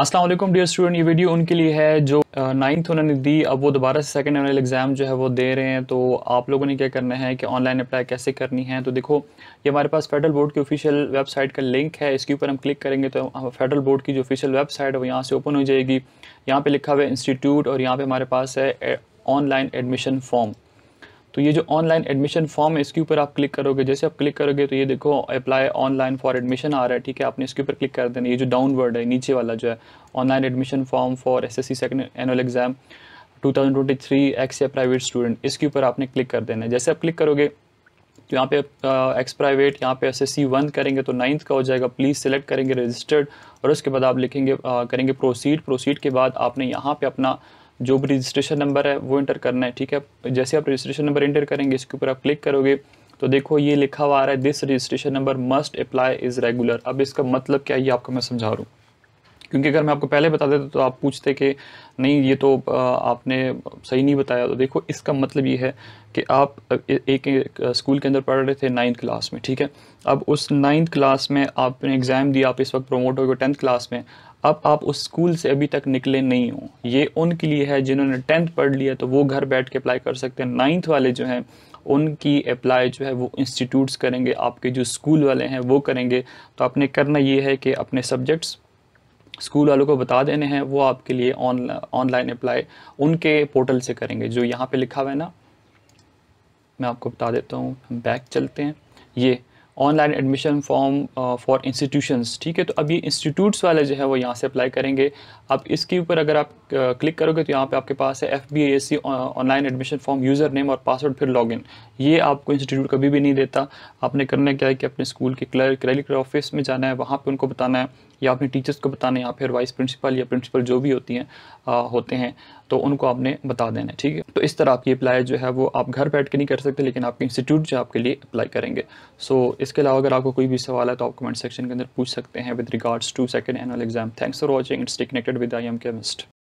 Aslam dear student ये video उनके लिए है जो नाइन्थ उन्होंने दी अब वो दोबारा से सेकेंड एनुअल एग्ज़ाम जो है वो दे रहे हैं तो आप लोगों ने क्या करना है कि ऑनलाइन अप्लाई कैसे करनी है तो देखो ये हमारे पास फेडरल बोर्ड की ऑफिशियल वेबसाइट का लिंक है इसके ऊपर हम क्लिक करेंगे तो फेडरल बोर्ड की जो ऑफिशियल वेबसाइट है वो यहाँ से ओपन हो जाएगी यहाँ पर लिखा हुआ है इंस्टीट्यूट और यहाँ पर हमारे पास है ऑनलाइन एडमिशन फॉर्म तो ये जो ऑनलाइन एडमिशन फॉर्म है इसके ऊपर आप क्लिक करोगे जैसे आप क्लिक करोगे तो ये देखो अप्लाई ऑनलाइन फॉर एडमिशन आ रहा है ठीक है आपने इसके ऊपर क्लिक कर देना ये जो डाउनवर्ड है नीचे वाला जो है online admission form for S S C second annual exam two thousand twenty three X या प्राइवेट स्टूडेंट इसके ऊपर आपने क्लिक कर देना है जैसे आप क्लिक करोगे तो यहाँ पे एक्स प्राइवेट यहाँ पे एस एस सी वन करेंगे तो नाइन्थ का हो जाएगा प्लीज़ सेलेक्ट करेंगे रजिस्टर्ड और उसके बाद आप लिखेंगे आ, करेंगे प्रोसीड प्रोसीड के बाद आपने यहाँ पे अपना जो भी रजिस्ट्रेशन नंबर है वो इंटर करना है ठीक है जैसे आप रजिस्ट्रेशन नंबर इंटर करेंगे इसके ऊपर आप क्लिक करोगे तो देखो ये लिखा हुआ आ रहा है this registration number must apply is regular अब इसका मतलब क्या है ये आपको मैं समझा रहा हूँ क्योंकि अगर मैं आपको पहले बता देता तो आप पूछते कि नहीं ये तो आपने सही नहीं बताया तो देखो इसका मतलब ये है कि आप एक, एक स्कूल के अंदर पढ़ रहे थे नाइन्थ क्लास में ठीक है अब उस नाइन्थ क्लास में आपने एग्ज़ाम दिया आप इस वक्त प्रमोट हो गए टेंथ क्लास में अब आप उस स्कूल से अभी तक निकले नहीं हो ये उनके लिए है जिन्होंने टेंथ पढ़ लिया तो वो घर बैठ के अप्लाई कर सकते हैं नाइन्थ वाले जो हैं उनकी अप्लाई जो है वो इंस्टीट्यूट्स करेंगे आपके जो स्कूल वाले हैं वो करेंगे तो आपने करना ये है कि अपने सब्जेक्ट्स स्कूल वालों को बता देने हैं वो आपके लिए ऑनलाइन अप्लाई उनके पोर्टल से करेंगे जो यहाँ पे लिखा हुआ है ना मैं आपको बता देता हूँ हम बैक चलते हैं ये online admission form for institutions ठीक है तो अब ये इंस्टीट्यूट्स वाले जो है वो यहाँ से अप्लाई करेंगे अब इसके ऊपर अगर आप क्लिक करोगे तो यहाँ पे आपके पास है F B S C online admission form user name और पासवर्ड फिर लॉगिन ये आपको इंस्टीट्यूट कभी भी नहीं देता आपने करना क्या है कि अपने स्कूल के क्लर्क क्रेडिट ऑफिस में जाना है वहाँ पर उनको बताना है या अपने टीचर्स को बताने या फिर वाइस प्रिंसिपल या प्रिंसिपल जो भी होती हैं होते हैं तो उनको आपने बता देना ठीक है तो इस तरह आपकी अप्लाई जो है वो आप घर बैठ के नहीं कर सकते लेकिन आपके इंस्टीट्यूट जो आपके लिए अप्लाई करेंगे सो so, इसके अलावा अगर आपको कोई भी सवाल है तो आप कमेंट सेक्शन के अंदर पूछ सकते हैं with regards to second annual exam thanks for watching it's connected with I am chemist